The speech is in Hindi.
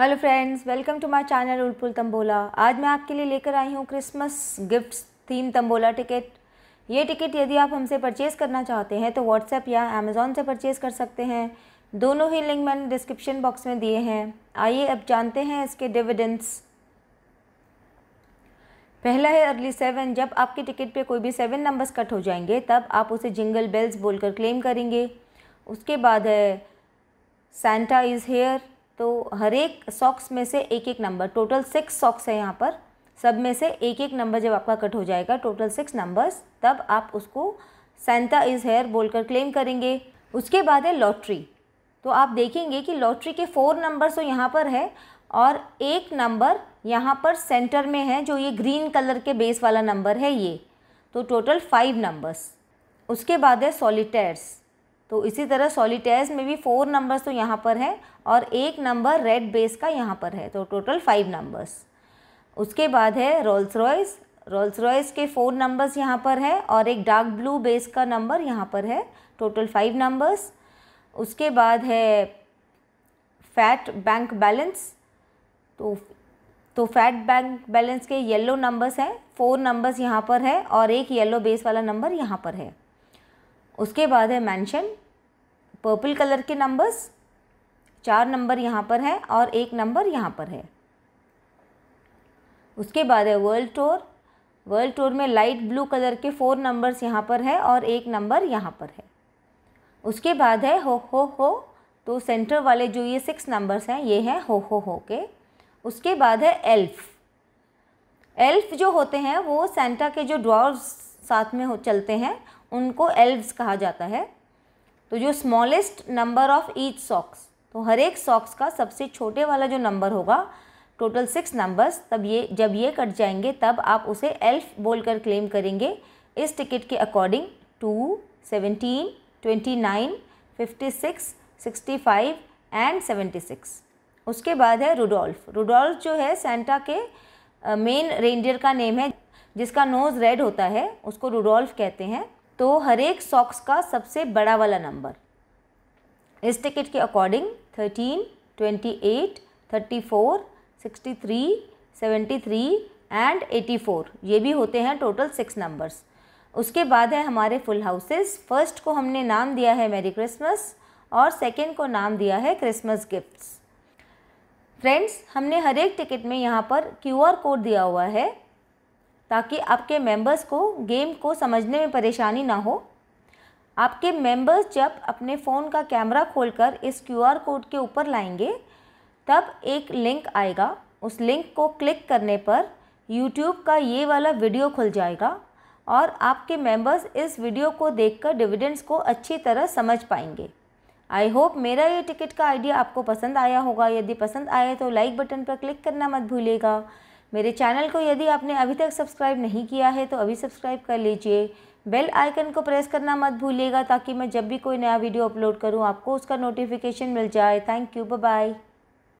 hello friends welcome to my channel Ulpul Tambola आज मैं आपके लिए लेकर आई हूँ Christmas gifts theme tambola ticket ये टिकट यदि आप हमसे परचेज़ करना चाहते हैं तो व्हाट्सएप या अमेज़ॉन से परचेज़ कर सकते हैं दोनों ही लिंक मैंने डिस्क्रिप्शन बॉक्स में दिए हैं आइए अब जानते हैं इसके डिविडेंस पहला है अर्ली सेवन जब आपकी टिकट पे कोई भी सेवन नंबर्स कट हो जाएंगे तब आप उसे जिंगल बेल्स बोलकर क्लेम करेंगे उसके बाद है सेंटा इज़ हेयर तो हर एक सॉक्स में से एक एक नंबर टोटल सिक्स सॉक्स है यहाँ पर सब में से एक एक नंबर जब आपका कट हो जाएगा टोटल सिक्स नंबर्स तब आप उसको सेंटा इज़ हेयर बोलकर क्लेम करेंगे उसके बाद है लॉटरी तो आप देखेंगे कि लॉटरी के फोर नंबर तो यहाँ पर है और एक नंबर यहाँ पर सेंटर में है जो ये ग्रीन कलर के बेस वाला नंबर है ये तो टोटल फाइव नंबर्स उसके बाद है सॉलिटेयर्स तो इसी तरह सॉलिटेज में भी फोर नंबर्स तो यहाँ पर है और एक नंबर रेड बेस का यहाँ पर है तो टोटल फाइव नंबर्स उसके बाद है रोल्स रॉयस रोल्स रॉयस के फोर नंबर्स यहाँ पर है तो, तो और एक डार्क ब्लू बेस का नंबर यहाँ पर है टोटल फाइव नंबर्स उसके बाद है फैट बैंक बैलेंस तो तो फैट बैंक बैलेंस के येलो नंबर्स हैं फोर नंबर्स यहाँ पर है और एक येलो बेस वाला नंबर यहाँ पर है उसके बाद है मैंशन पर्पल कलर के नंबर्स चार नंबर यहाँ पर है और एक नंबर यहाँ पर है उसके बाद है वर्ल्ड टूर वर्ल्ड टूर में लाइट ब्लू कलर के फोर नंबर्स यहाँ पर है और एक नंबर यहाँ पर है उसके बाद है हो हो हो तो सेंटर वाले जो ये सिक्स नंबर्स हैं ये हैं हो हो हो के उसके बाद है एल्फ एल्फ जो होते हैं वो सेंटा के जो ड्रॉर्स साथ में हो चलते हैं उनको एल्व्स कहा जाता है तो जो smallest number of each socks तो हर एक सॉक्स का सबसे छोटे वाला जो नंबर होगा टोटल सिक्स नंबर्स तब ये जब ये कट जाएंगे तब आप उसे एल्फ बोलकर क्लेम करेंगे इस टिकट के according to seventeen twenty nine fifty six sixty five and seventy six उसके बाद है रुडोल्फ रुडोल्फ जो है सेंटा के मेन रेंडियर का नेम है जिसका नोज़ रेड होता है उसको रुडोल्फ कहते हैं तो हर एक सॉक्स का सबसे बड़ा वाला नंबर इस टिकट के according thirteen twenty eight thirty four sixty three seventy three and eighty four ये भी होते हैं टोटल सिक्स नंबर्स उसके बाद है हमारे फुल हाउसेस फर्स्ट को हमने नाम दिया है मेरी क्रिसमस और सेकेंड को नाम दिया है क्रिसमस गिफ्ट्स फ्रेंड्स हमने हर एक टिकट में यहाँ पर क्यूआर कोड दिया हुआ है ताकि आपके मेंबर्स को गेम को समझने में परेशानी ना हो आपके मेंबर्स जब अपने फ़ोन का कैमरा खोलकर इस क्यूआर कोड के ऊपर लाएंगे तब एक लिंक आएगा उस लिंक को क्लिक करने पर यूट्यूब का ये वाला वीडियो खुल जाएगा और आपके मेंबर्स इस वीडियो को देखकर डिविडेंड्स को अच्छी तरह समझ पाएंगे आई होप मेरा ये टिकट का आइडिया आपको पसंद आया होगा यदि पसंद आए तो लाइक बटन पर क्लिक करना मत भूलिएगा मेरे चैनल को यदि आपने अभी तक सब्सक्राइब नहीं किया है तो अभी सब्सक्राइब कर लीजिए बेल आइकन को प्रेस करना मत भूलिएगा ताकि मैं जब भी कोई नया वीडियो अपलोड करूँ आपको उसका नोटिफिकेशन मिल जाए थैंक यू बाय